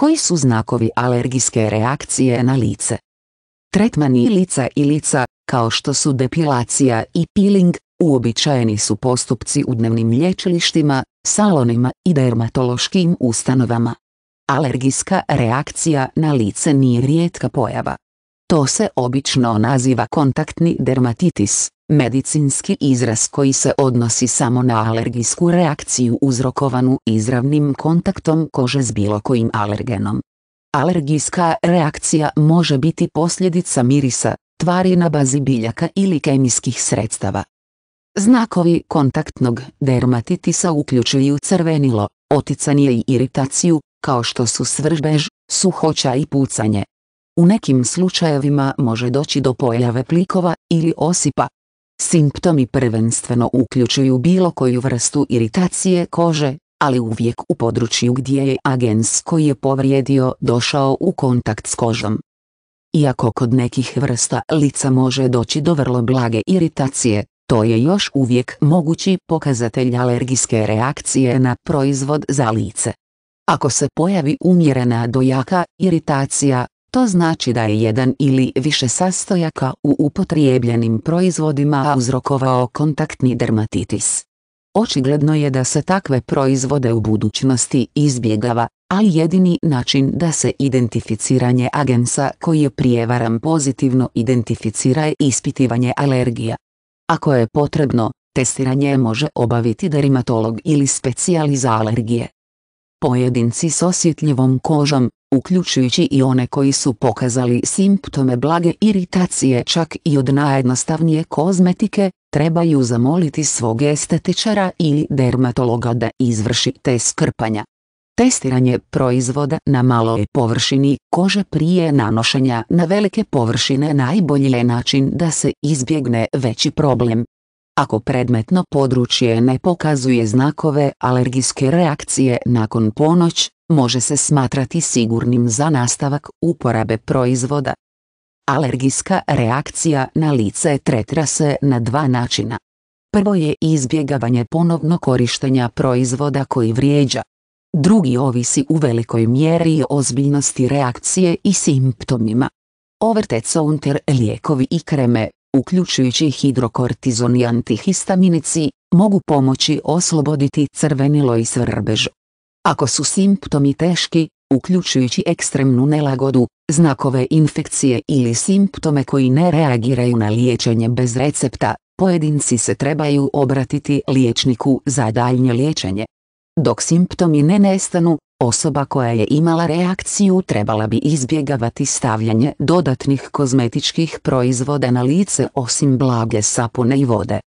Koji su znakovi alergijske reakcije na lice? Tretmani lica i lica, kao što su depilacija i peeling, uobičajeni su postupci u dnevnim lječilištima, salonima i dermatološkim ustanovama. Alergijska reakcija na lice nije rijetka pojava. To se obično naziva kontaktni dermatitis medicinski izraz koji se odnosi samo na alergijsku reakciju uzrokovanu izravnim kontaktom kože s bilo kojim alergenom. Alergijska reakcija može biti posljedica mirisa, tvari na bazi biljaka ili kemijskih sredstava. Znakovi kontaktnog dermatitisa uključuju crvenilo, oticanje i iritaciju, kao što su svržbež, suhoća i pucanje. U nekim slučajevima može doći do pojave plikova ili osipa, Simptomi prvenstveno uključuju bilo koju vrstu iritacije kože, ali uvijek u području gdje je agens koji je povrijedio došao u kontakt s kožom. Iako kod nekih vrsta lica može doći do vrlo blage iritacije, to je još uvijek mogući pokazatelj alergijske reakcije na proizvod za lice. Ako se pojavi umjerena do jaka iritacija, to znači da je jedan ili više sastojaka u upotrijebljenim proizvodima uzrokovao kontaktni dermatitis. Očigledno je da se takve proizvode u budućnosti izbjegava, a jedini način da se identificiranje agensa koji je prijevaran pozitivno identificira je ispitivanje alergija. Ako je potrebno, testiranje može obaviti dermatolog ili specijaliza alergije. Pojedinci s osjetljivom kožom, uključujući i one koji su pokazali simptome blage iritacije čak i od najjednostavnije kozmetike, trebaju zamoliti svog estetičara ili dermatologa da izvrši test krpanja. Testiranje proizvoda na maloj površini kože prije nanošenja na velike površine najbolji je način da se izbjegne veći problem. Ako predmetno područje ne pokazuje znakove alergijske reakcije nakon ponoći, može se smatrati sigurnim za nastavak uporabe proizvoda. Alergijska reakcija na lice tretra se na dva načina. Prvo je izbjegavanje ponovno korištenja proizvoda koji vrijeđa. Drugi ovisi u velikoj mjeri ozbiljnosti reakcije i simptomima. Overtecounter lijekovi i kreme, uključujući hidrokortizon i antihistaminici, mogu pomoći osloboditi crvenilo i svrbež. Ako su simptomi teški, uključujući ekstremnu nelagodu, znakove infekcije ili simptome koji ne reagiraju na liječenje bez recepta, pojedinci se trebaju obratiti liječniku za daljnje liječenje. Dok simptomi ne nestanu, osoba koja je imala reakciju trebala bi izbjegavati stavljanje dodatnih kozmetičkih proizvoda na lice osim blage sapune i vode.